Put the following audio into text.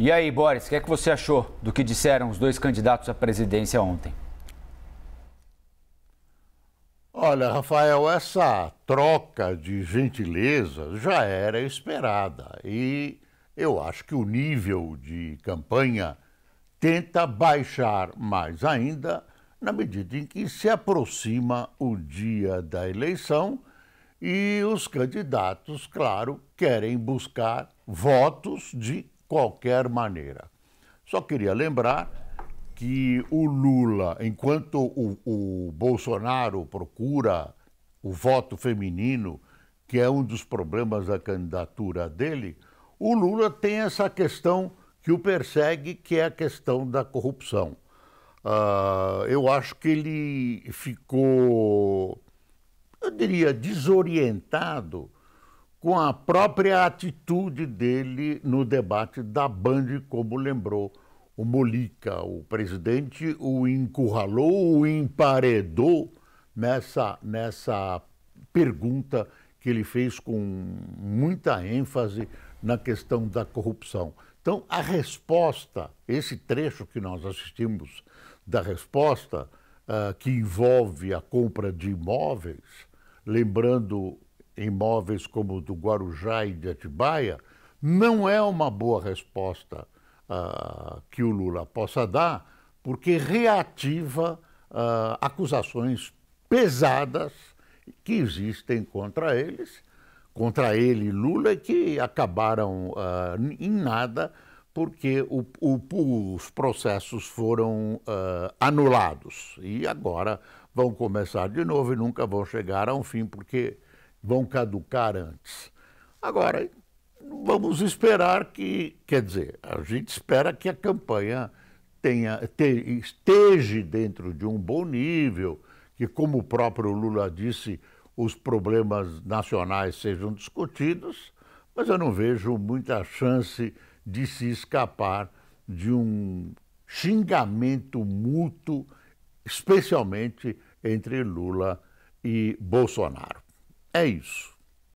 E aí, Boris, o que é que você achou do que disseram os dois candidatos à presidência ontem? Olha, Rafael, essa troca de gentileza já era esperada e eu acho que o nível de campanha tenta baixar mais ainda na medida em que se aproxima o dia da eleição e os candidatos, claro, querem buscar votos de qualquer maneira. Só queria lembrar que o Lula, enquanto o, o Bolsonaro procura o voto feminino, que é um dos problemas da candidatura dele, o Lula tem essa questão que o persegue, que é a questão da corrupção. Uh, eu acho que ele ficou, eu diria, desorientado com a própria atitude dele no debate da Band, como lembrou o Molica. O presidente o encurralou, o emparedou nessa, nessa pergunta que ele fez com muita ênfase na questão da corrupção. Então, a resposta, esse trecho que nós assistimos da resposta, uh, que envolve a compra de imóveis, lembrando em móveis como o do Guarujá e de Atibaia, não é uma boa resposta uh, que o Lula possa dar, porque reativa uh, acusações pesadas que existem contra eles, contra ele e Lula, que acabaram uh, em nada porque o, o, os processos foram uh, anulados e agora vão começar de novo e nunca vão chegar a um fim, porque vão caducar antes. Agora, vamos esperar que, quer dizer, a gente espera que a campanha tenha, te, esteja dentro de um bom nível, que, como o próprio Lula disse, os problemas nacionais sejam discutidos, mas eu não vejo muita chance de se escapar de um xingamento mútuo, especialmente entre Lula e Bolsonaro. É isso.